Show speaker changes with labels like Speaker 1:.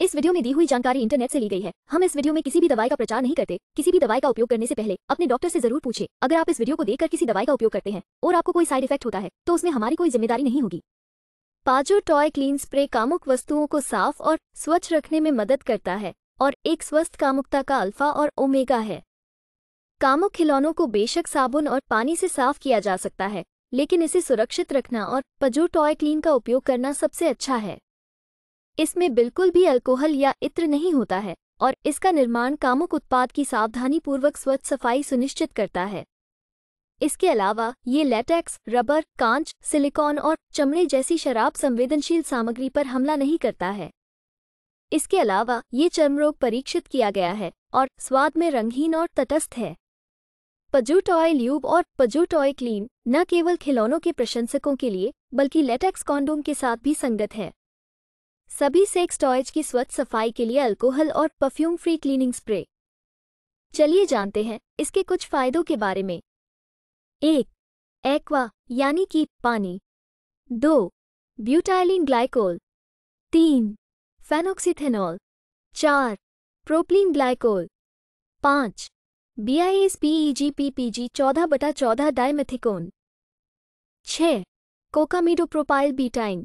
Speaker 1: इस वीडियो में दी हुई जानकारी इंटरनेट से ली गई है हम इस वीडियो में किसी भी दवाई का प्रचार नहीं करते किसी भी दवाई का उपयोग करने से पहले अपने डॉक्टर से जरूर पूछे अगर आप इस वीडियो को देखकर किसी दवाई का उपयोग करते हैं और आपको कोई साइड इफेक्ट होता है तो उसमें हमारी कोई जिम्मेदारी नहीं होगी पाजो टॉय क्लीन स्प्रे कामुक वस्तुओं को साफ और स्वच्छ रखने में मदद करता है और एक स्वस्थ कामुकता का अल्फा और ओमेगा है कामुक खिलौनों को बेशक साबुन और पानी से साफ किया जा सकता है लेकिन इसे सुरक्षित रखना और पजो टॉय क्लीन का उपयोग करना सबसे अच्छा है इसमें बिल्कुल भी अल्कोहल या इत्र नहीं होता है और इसका निर्माण कामुक उत्पाद की सावधानीपूर्वक स्वच्छ सफाई सुनिश्चित करता है इसके अलावा ये लेटेक्स रबर कांच सिलिकॉन और चमड़े जैसी शराब संवेदनशील सामग्री पर हमला नहीं करता है इसके अलावा ये चर्मरोग परीक्षित किया गया है और स्वाद में रंगहीन और तटस्थ है पजूटॉय ल्यूब और पजूटॉय क्लीन न केवल खिलौनों के प्रशंसकों के लिए बल्कि लेटेक्स कॉन्डोम के साथ भी संगत है सभी सेक्स टॉयज की स्वच्छ सफाई के लिए अल्कोहल और परफ्यूम फ्री क्लीनिंग स्प्रे चलिए जानते हैं इसके कुछ फायदों के बारे में एक एक्वा यानी कि पानी
Speaker 2: दो ब्यूटाइलिन ग्लाइकोल तीन फेनोक्सीथेनॉल चार प्रोप्लीन ग्लाइकोल पाँच B I S P E G P P G चौदह बटा चौदह डायमेथिकोन छः कोकामीडोप्रोपाइल बीटाइन